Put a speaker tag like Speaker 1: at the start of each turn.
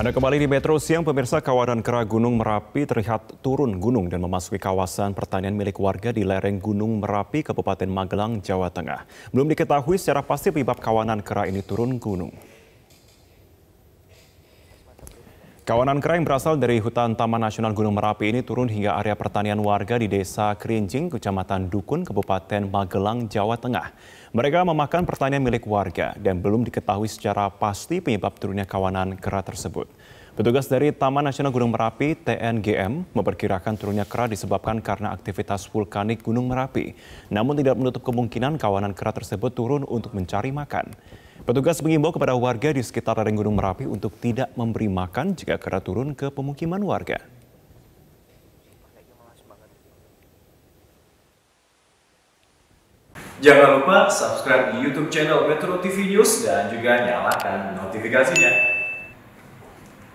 Speaker 1: Anda kembali di Metro Siang, pemirsa kawanan kera Gunung Merapi terlihat turun gunung dan memasuki kawasan pertanian milik warga di lereng Gunung Merapi, Kabupaten Magelang, Jawa Tengah. Belum diketahui secara pasti penyebab kawanan kera ini turun gunung. Kawanan kera yang berasal dari hutan Taman Nasional Gunung Merapi ini turun hingga area pertanian warga di Desa Kerinjing, Kecamatan Dukun, Kabupaten Magelang, Jawa Tengah. Mereka memakan pertanian milik warga dan belum diketahui secara pasti penyebab turunnya kawanan kera tersebut. Petugas dari Taman Nasional Gunung Merapi, TNGM, memperkirakan turunnya kera disebabkan karena aktivitas vulkanik Gunung Merapi. Namun tidak menutup kemungkinan kawanan kera tersebut turun untuk mencari makan. Petugas mengimbau kepada warga di sekitar lereng Gunung Merapi untuk tidak memberi makan jika kera turun ke pemukiman warga.
Speaker 2: Jangan lupa subscribe di YouTube channel Metro TV News dan juga nyalakan notifikasinya.